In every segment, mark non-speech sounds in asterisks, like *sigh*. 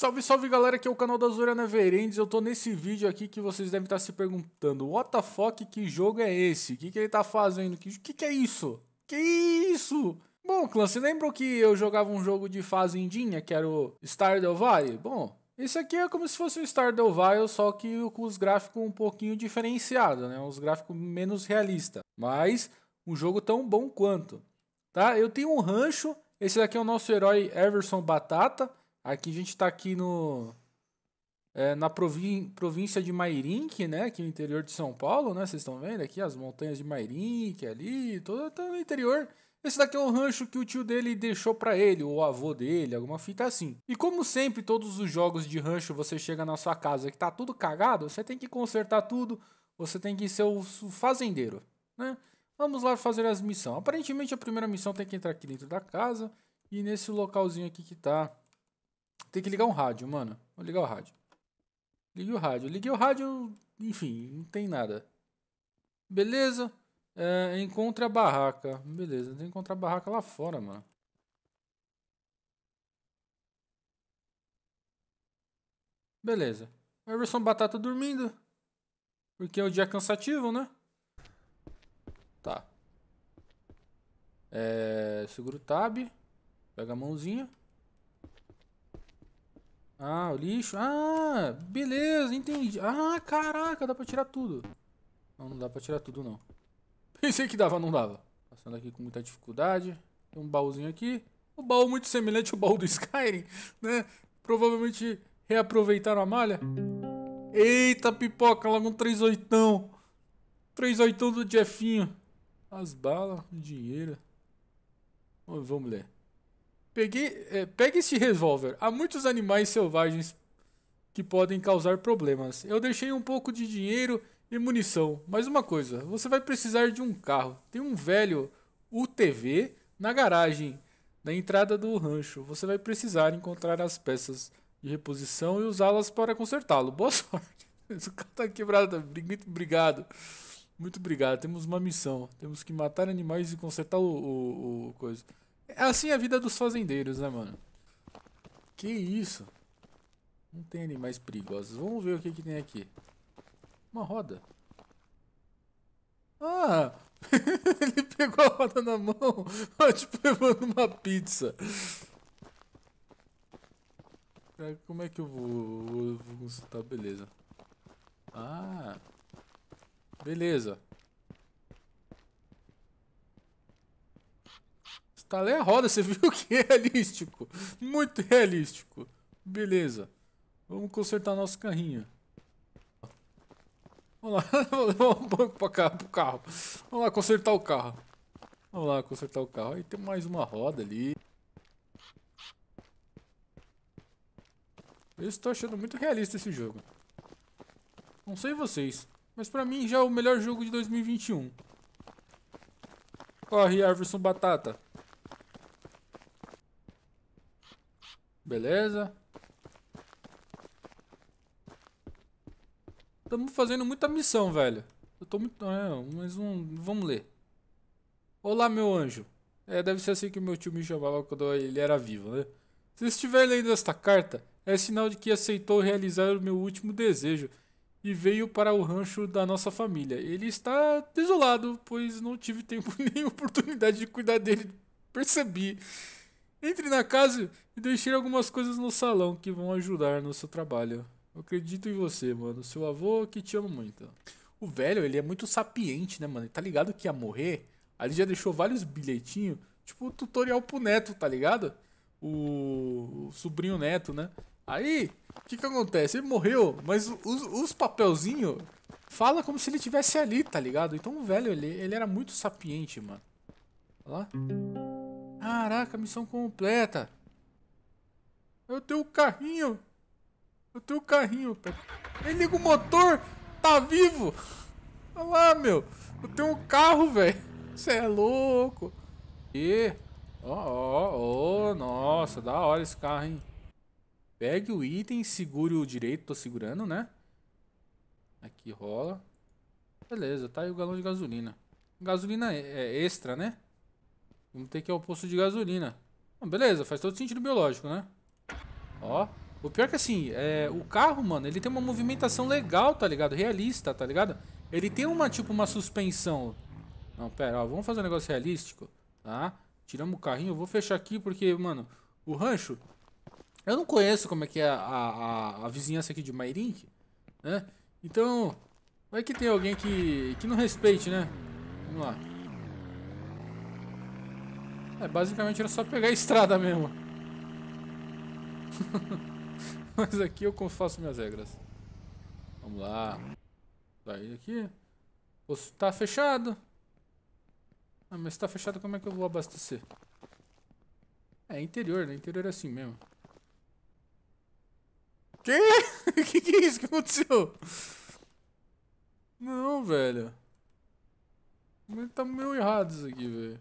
Salve, salve galera, aqui é o canal da Zurana Verendes. Eu tô nesse vídeo aqui que vocês devem estar se perguntando: What the fuck, que jogo é esse? O que, que ele tá fazendo? O que, que, que é isso? Que isso? Bom, clã, se lembram que eu jogava um jogo de fazendinha que era o Stardew Valley? Bom, esse aqui é como se fosse o Stardew Valley, só que com os gráficos um pouquinho diferenciados, né? Os gráficos menos realistas, mas um jogo tão bom quanto, tá? Eu tenho um rancho, esse daqui é o nosso herói Everson Batata. Aqui a gente está aqui no é, na província de Mairinque, né? Aqui no interior de São Paulo, né? Vocês estão vendo aqui as montanhas de Mairinque ali, todo tá no interior. Esse daqui é o rancho que o tio dele deixou para ele, ou o avô dele, alguma fita assim. E como sempre, todos os jogos de rancho, você chega na sua casa que tá tudo cagado, você tem que consertar tudo, você tem que ser o fazendeiro, né? Vamos lá fazer as missões. Aparentemente a primeira missão tem que entrar aqui dentro da casa e nesse localzinho aqui que tá tem que ligar um rádio, mano. Vou ligar o rádio. Liguei o rádio. Liguei o rádio, enfim, não tem nada. Beleza? É, encontra a barraca. Beleza, tem que encontrar a barraca lá fora, mano. Beleza. Everson Batata dormindo. Porque é o dia cansativo, né? Tá. É, segura o tab. Pega a mãozinha. Ah, o lixo. Ah, beleza, entendi. Ah, caraca, dá pra tirar tudo. Não, não dá pra tirar tudo, não. *laughs* Pensei que dava, não dava. Passando aqui com muita dificuldade. Tem um baúzinho aqui. Um baú muito semelhante ao baú do Skyrim, *laughs* né? Provavelmente reaproveitaram a malha. Eita, pipoca, lá com Três oitão do Jeffinho. As balas, dinheiro. Vamos, ler. Peguei, é, pegue este revólver. Há muitos animais selvagens que podem causar problemas. Eu deixei um pouco de dinheiro e munição. Mas uma coisa, você vai precisar de um carro. Tem um velho UTV na garagem, na entrada do rancho. Você vai precisar encontrar as peças de reposição e usá-las para consertá-lo. Boa *laughs* sorte. O carro tá quebrado. Muito obrigado. Muito obrigado. Temos uma missão. Temos que matar animais e consertar o, o, o coisa. É assim a vida dos fazendeiros, né, mano? Que isso? Não tem animais perigosos. Vamos ver o que, que tem aqui. Uma roda. Ah! *laughs* Ele pegou a roda na mão, *laughs* tipo levando uma pizza. É, como é que eu vou, vou consultar? Beleza. Ah! Beleza. Calé tá a roda, você *laughs* viu que é realístico. Muito realístico. Beleza. Vamos consertar nosso carrinho. Vamos lá, *laughs* vamos levar um banco pra cá, pro carro. Vamos lá consertar o carro. Vamos lá consertar o carro. Aí tem mais uma roda ali. Eu estou achando muito realista esse jogo. Não sei vocês, mas pra mim já é o melhor jogo de 2021. Corre, Arverson Batata. Beleza. Estamos fazendo muita missão, velho. Eu tô muito... É, mas um... Vamos ler. Olá, meu anjo. É, deve ser assim que meu tio me chamava quando ele era vivo, né? Se estiver lendo esta carta, é sinal de que aceitou realizar o meu último desejo e veio para o rancho da nossa família. Ele está desolado, pois não tive tempo *laughs* nem oportunidade de cuidar dele. Percebi. Entre na casa e deixe algumas coisas no salão que vão ajudar no seu trabalho. Eu acredito em você, mano. Seu avô que te ama muito. O velho, ele é muito sapiente, né, mano? Ele tá ligado que ia morrer. Aí ele já deixou vários bilhetinhos, tipo tutorial pro neto, tá ligado? O, o sobrinho neto, né? Aí, o que que acontece? Ele morreu, mas os, os papelzinhos fala como se ele tivesse ali, tá ligado? Então o velho, ele, ele era muito sapiente, mano. Olha lá. Caraca, missão completa. Eu tenho o um carrinho. Eu tenho o um carrinho. Ele liga o motor. Tá vivo. Olha lá, meu. Eu tenho um carro, velho. Você é louco. E... Ó, ó, ó. Nossa, da hora esse carro, hein. Pegue o item, segure o direito. Tô segurando, né? Aqui rola. Beleza, tá aí o galão de gasolina. Gasolina é, é extra, né? Vamos ter que ir ao posto de gasolina. Ah, beleza, faz todo sentido biológico, né? Ó. O pior é que assim, é, o carro, mano, ele tem uma movimentação legal, tá ligado? Realista, tá ligado? Ele tem uma, tipo, uma suspensão. Não, pera, ó, vamos fazer um negócio realístico, tá? Tiramos o carrinho, eu vou fechar aqui porque, mano, o rancho... Eu não conheço como é que é a, a, a vizinhança aqui de Mairink, né? Então, vai que tem alguém que, que não respeite, né? Vamos lá. É, basicamente era só pegar a estrada mesmo. *laughs* Mas aqui eu faço minhas regras. Vamos lá. Sair aqui. Poxa, tá fechado. Ah, mas tá fechado, como é que eu vou abastecer? É interior, né? Interior é assim mesmo. Que? *laughs* que que é isso que aconteceu? Não, velho. Tá meio errado isso aqui, velho.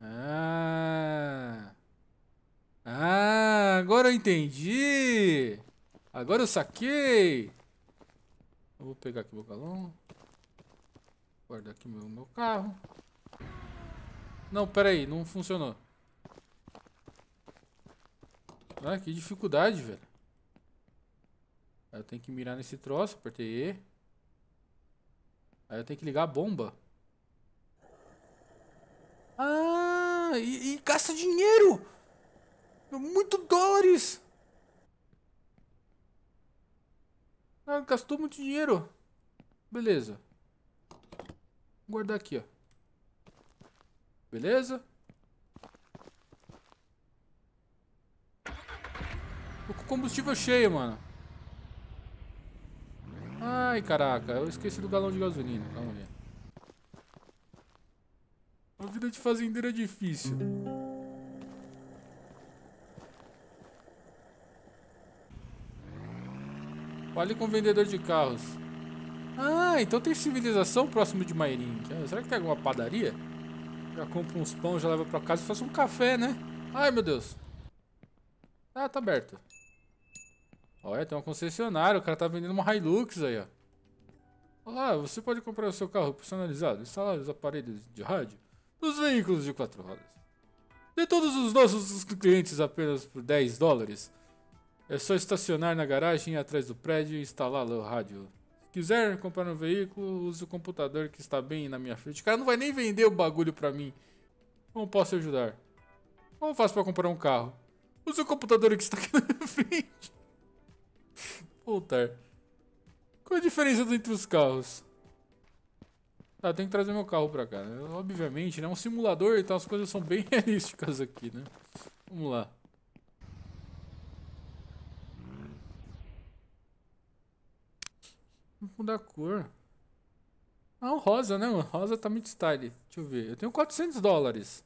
Ah. Ah, agora eu entendi. Agora eu saquei. Eu vou pegar aqui o galão. Guardar aqui meu, meu carro. Não, pera aí, não funcionou. Ah, que dificuldade, velho. Aí eu tenho que mirar nesse troço, apertei E. Aí eu tenho que ligar a bomba. grana e, e gasta dinheiro. Muito dólares. Ah, gastou muito dinheiro. Beleza. Vou guardar aqui, ó. Beleza? Tô com combustível cheio, mano. Ai, caraca. Eu esqueci do galão de gasolina. Calma aí. A vida de fazendeiro é difícil. Fale com o vendedor de carros. Ah, então tem civilização próximo de Mairim. É, será que tem alguma padaria? Já compra uns pão, já leva pra casa e faz um café, né? Ai, meu Deus. Ah, tá aberto. Olha, tem uma concessionária. O cara tá vendendo uma Hilux aí, ó. Olá, você pode comprar o seu carro personalizado, instalar os aparelhos de rádio, dos veículos de quatro rodas. De todos os nossos clientes apenas por 10 dólares. É só estacionar na garagem atrás do prédio e instalar o rádio. Se quiser comprar um veículo, use o computador que está bem na minha frente. O cara não vai nem vender o bagulho pra mim. Como posso ajudar? Como faço para comprar um carro? Use o computador que está aqui na minha *laughs* frente. Voltar. Qual a diferença entre os carros? Tá, tem que trazer meu carro pra cá. Né? Obviamente, né? É um simulador, então as coisas são bem *laughs* realísticas aqui, né? Vamos lá. Vamos mudar a cor. Ah, um rosa, né, O Rosa tá muito style. Deixa eu ver. Eu tenho 400 dólares.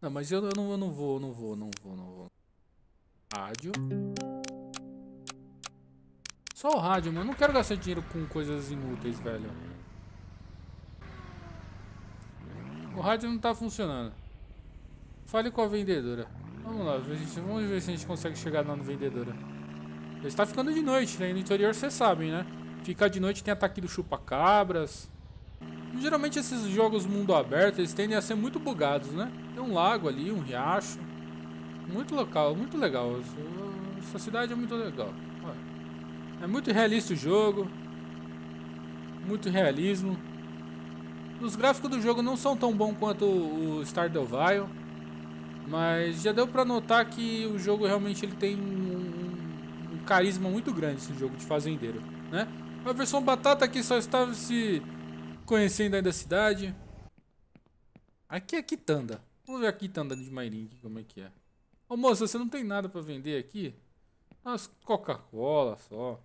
Não, mas eu, eu, não, eu não vou, não vou, não vou, não vou. Rádio. Só o rádio, mano. Eu não quero gastar dinheiro com coisas inúteis, velho. O rádio não está funcionando. Fale com a vendedora. Vamos lá, vamos ver se a gente consegue chegar lá no vendedora. Está ficando de noite, né? No interior vocês sabem, né? Ficar de noite tem ataque do chupa-cabras. Geralmente esses jogos mundo aberto, eles tendem a ser muito bugados, né? Tem um lago ali, um riacho. Muito local, muito legal. Essa cidade é muito legal. É muito realista o jogo. Muito realismo os gráficos do jogo não são tão bons quanto o Stardew Valley, mas já deu para notar que o jogo realmente ele tem um, um, carisma muito grande esse jogo de fazendeiro, né? A versão batata aqui só estava se conhecendo ainda a cidade. Aqui é Quitanda. Vamos ver a Quitanda de Mairing, como é que é. Ô moça, você não tem nada para vender aqui? Umas Coca-Cola só.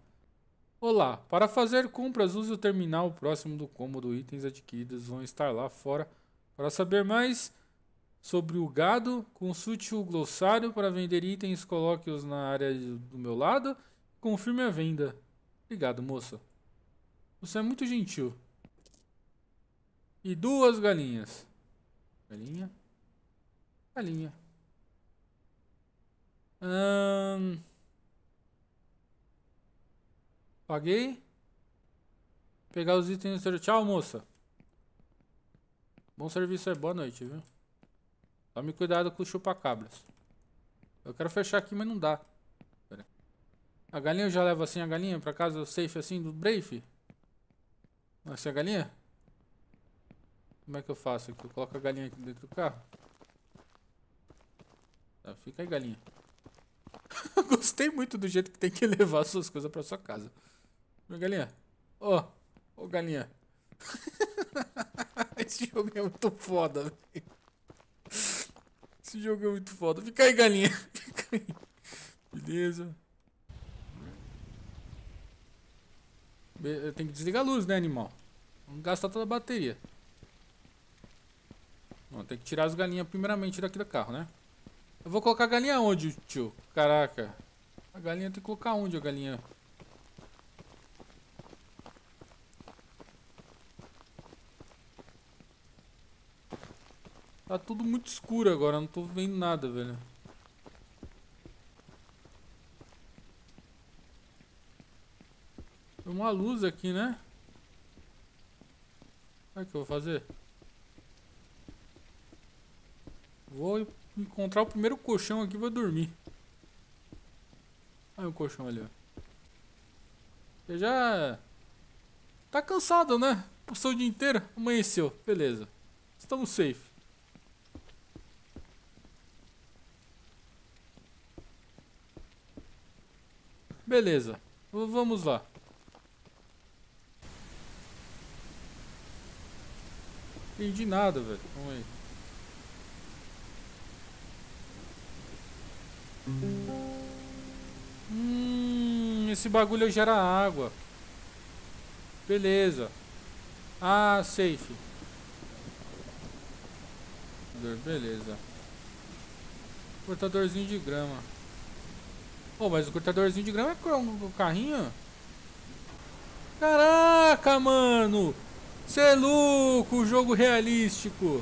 Olá, para fazer compras use o terminal próximo do cômodo. Itens adquiridos vão estar lá fora. Para saber mais sobre o gado, consulte o glossário para vender itens, coloque-os na área do meu lado, confirme a venda. Obrigado, moça. Você é muito gentil. E duas galinhas. Galinha. Galinha. Hum... Paguei. Pegar os itens do Tchau, moça. Bom serviço aí, boa noite, viu? Tome cuidado com o chupacabras. Eu quero fechar aqui, mas não dá. A galinha eu já levo assim a galinha pra casa, o safe assim do Brave? Assim a galinha? Como é que eu faço aqui? Eu coloco a galinha aqui dentro do carro. Tá, fica aí, galinha. *laughs* Gostei muito do jeito que tem que *laughs* levar suas coisas pra sua casa. Meu galinha. Ô, oh, ô oh, galinha. *laughs* Esse jogo é muito foda, velho. Esse jogo é muito foda. Fica aí, galinha. *laughs* Fica aí. Beleza. Tem que desligar a luz, né, animal? vamos gastar toda a bateria. vamos tem que tirar as galinhas primeiramente daqui do carro, né? Eu vou colocar a galinha onde, tio? Caraca. A galinha tem que colocar onde, a galinha? Tá tudo muito escuro agora, não tô vendo nada, velho. Tem uma luz aqui, né? Como é que eu vou fazer? Vou encontrar o primeiro colchão aqui e vou dormir. Olha o colchão ali, ó. Você já... Tá cansado, né? Passou o dia inteiro, amanheceu. Beleza. Estamos safe. Beleza. V vamos lá. Entendi nada, velho. Vamos aí. Hum, esse bagulho gera água. Beleza. Ah, safe. Beleza. Portadorzinho de grama. Pô, mas o cortadorzinho de grama é o carrinho? Caraca, mano! Cê é louco, jogo realístico!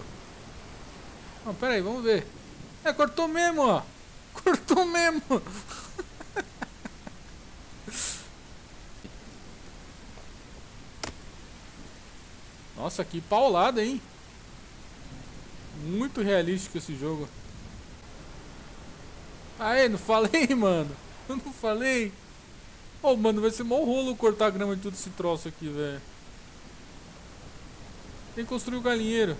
Não, pera aí, vamos ver. É, cortou mesmo, ó! *laughs* Cortou mesmo! *laughs* Nossa, que paulada, hein? Muito realístico esse jogo. Aê, não falei, *laughs* mano. *laughs* Eu não falei? Ô, oh, mano, vai ser mó rolo cortar a grama de tudo esse troço aqui, velho. Tem que construir o galinheiro.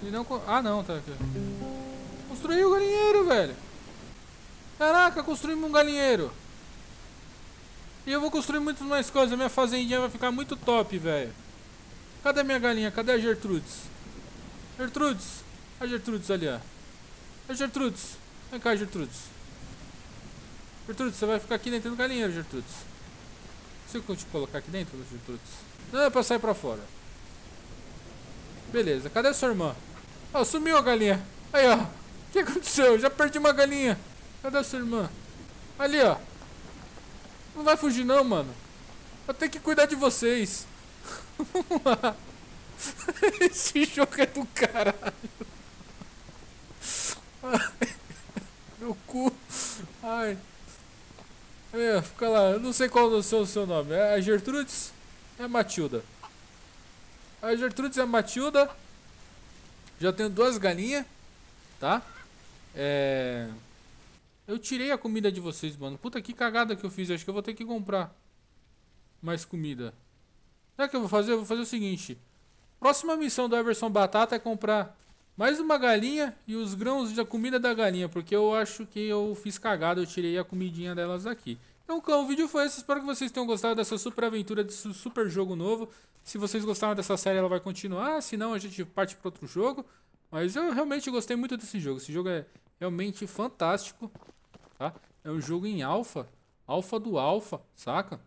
Ele não... Ah, não, tá aqui. Construiu o galinheiro, velho. Caraca, construímos um galinheiro. E eu vou construir muito mais coisas. Minha fazendinha vai ficar muito top, velho. Cadê minha galinha? Cadê a Gertrudes? Gertrudes! A Gertrudes ali, ó. A Gertrudes! Vem cá, Gertrudes. Gertrudes, você vai ficar aqui dentro do galinheiro, Gertrudes. Se eu te colocar aqui dentro, Gertrudes. Não, é pra sair pra fora. Beleza, cadê a sua irmã? Ó, ah, sumiu a galinha. Aí, ó. O que aconteceu? Eu já perdi uma galinha. Cadê a sua irmã? Ali, ó. Não vai fugir não, mano. Eu tenho que cuidar de vocês. Vamos lá. *laughs* Esse jogo é do caralho. Meu cu. Ai. É, fica lá, eu não sei qual é o seu, seu nome. É a Gertrudes? É a Matilda. A Gertrudes é a Matilda. Já tenho duas galinhas, tá? É... Eu tirei a comida de vocês, mano. Puta que cagada que eu fiz. Acho que eu vou ter que comprar mais comida. Sabe o que eu vou fazer? Eu vou fazer o seguinte. Próxima missão do Everson Batata é comprar mais uma galinha e os grãos da comida da galinha, porque eu acho que eu fiz cagada, eu tirei a comidinha delas aqui. Então, o vídeo foi esse. Espero que vocês tenham gostado dessa super aventura, desse super jogo novo. Se vocês gostaram dessa série, ela vai continuar. Se não, a gente parte para outro jogo. Mas eu realmente gostei muito desse jogo. Esse jogo é realmente fantástico. Tá? É um jogo em alfa. Alfa do alfa, saca?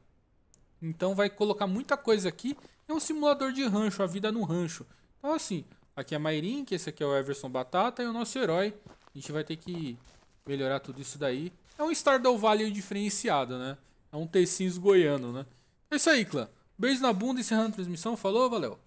Então vai colocar muita coisa aqui. É um simulador de rancho, a vida no rancho. Então assim, Aqui é a que esse aqui é o Everson Batata e o nosso herói. A gente vai ter que melhorar tudo isso daí. É um Stardew Valley diferenciado, né? É um Tecins goiano, né? É isso aí, clã. Beijo na bunda, encerrando a transmissão. Falou, valeu.